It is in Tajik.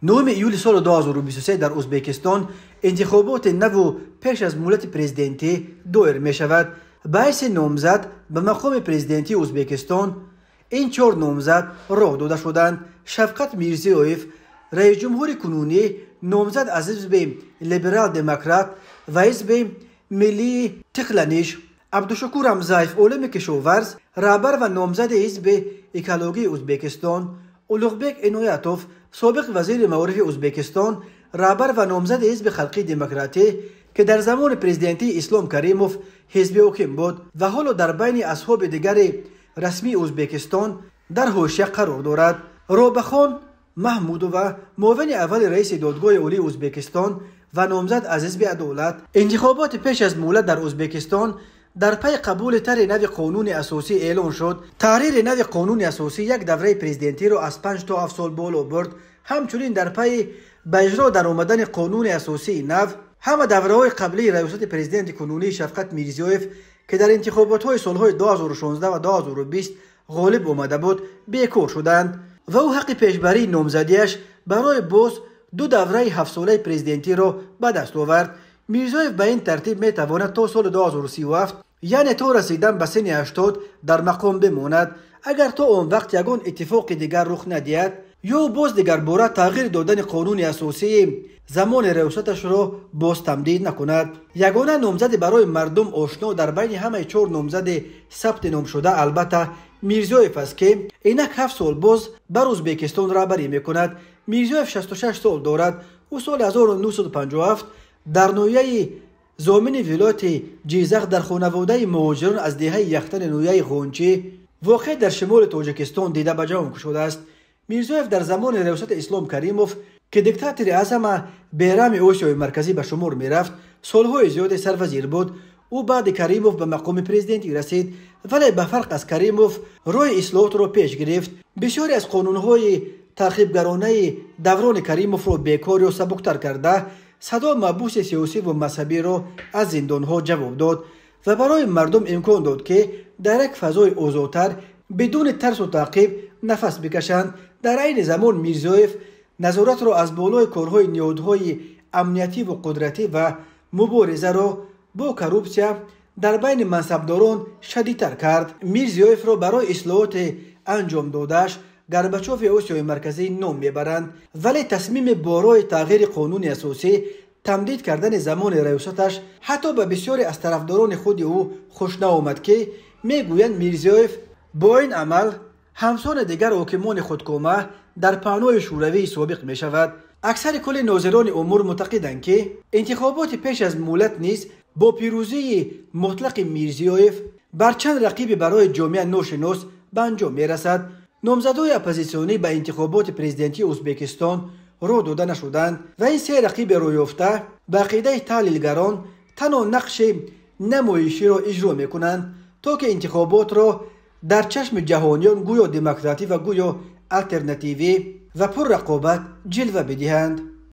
9 июли соли 2023 дар ӯзбекистон интихоботи наву пеш аз муҳлати президентӣ доир мешавад баҳси номзад ба мақоми президентии ӯзбекистон ин чор номзад роҳ дода шуданд шавқат мирзиёев раисҷумҳури кунунӣ номзад аз ҳизби либерал демократ ва ҳизби миллии тиқланиш абдушукур рамзаев олими кишоварз раҳбар ва номзади ҳизби экологии ӯзбекистон улуғбек иноятов собиқ вазири маориф ӯзбекистон раҳбар ва номзади ҳизби халқии демократӣ ки дар замони президентии ислом каримов ҳизби ҳоким буд ва ҳоло дар байни асҳоби дигари расмии ӯзбекистон дар ҳошия қарор дорад робахон маҳмудова муовини аввали раиси додгоҳи олии ӯзбекистон ва номзад аз ҳизби адолат интихоботи пеш аз муҳлат дар ӯзбекистон در پی قبول تر نوی قانون اساسی اعلان شد تحریر نوی قانون اساسی یک دوره پریزیدنتی رو از 5 تا هفت سال بالا برد همچنین در پی به اجرا در آمدن قانون اساسی نو همه دوره های قبلی ریاست پریزیدنت کنونی شفقت میرزیویف که در انتخابات های سالهای 2016 و 2020 غالب آمده بود بیکار شدند و او حق پیشبری نامزدیش برای بوس دو دوره هفت ساله پریزیدنتی را به دست آورد میرزایف به این ترتیب می تا سال 2037 یعنی تا رسیدن به سن 80 در مقام بماند اگر تا اون وقت یگان اتفاق دیگر رخ ندهد یا باز دیگر باره تغییر دادن قانون اساسی زمان ریاستش را باز تمدید نکند یگانه نامزد برای مردم آشنا در بین همه چهار نامزد ثبت نام شده البته میرزایف است که اینک هفت سال باز بر ازبکستان رهبری میکند میرزایف 66 سال دارد او سال 1957 дар ноҳияи зомини вилояти ҷизах дар хонаводаи муҳоҷирон аз деҳаи яхтани ноҳияи ғончӣ воқеъ дар шимоли тоҷикистон дида ба ҷамъ кушодааст мирзоев дар замони раёсати ислом каримов ки диктатори азама бераҳми осиёи марказӣ ба шумор мерафт солҳои зиёде сарвазир буд ӯ баъди каримов ба мақоми президентӣ расид вале ба фарқ аз каримов роҳи ислоҳотро пеш гирифт бисёре аз қонунҳои тарқибгаронаи даврони каримовро бекор ё сабуктар карда садо мабуси сиёсиву мазҳабиро аз зиндонҳо ҷавоб дод ва барои мардум имкон дод ки дар як фазои озодтар бидуни тарсу таъқиб нафас бикашанд дар айни замон мирзиёев назоратро аз болои корҳои ниҳодҳои амниятиву қудратӣ ва муборизаро бо коррупсия дар байни мансабдорон шадидтар кард мирзиёевро барои ислоҳоте анҷом додааш گربچوف اوسیو مرکزی نام میبرند ولی تصمیم بارای تغییر قانون اساسی تمدید کردن زمان ریاستش حتی به بسیاری از طرفداران خود او خوش نآمد که میگویند میرزیایف با این عمل همسان دیگر حاکمان خودکامه در پهنای شوروی سابق می شود اکثر کل ناظران امور معتقدند که انتخابات پیش از مولت نیست با پیروزی مطلق میرزیایف بر چند رقیب برای جامعه ناشناس به انجام می رسد نامزدهای اپوزیسیونی به انتخابات پرزیدنتی ازبکستان رو داده و این سه رقیب رویفته با قیده تحلیلگران تن و نقش نمایشی را اجرا میکنند تا که انتخابات را در چشم جهانیان گویا دموکراتی و گویا الترناتیوی و پر رقابت جلوه بدهند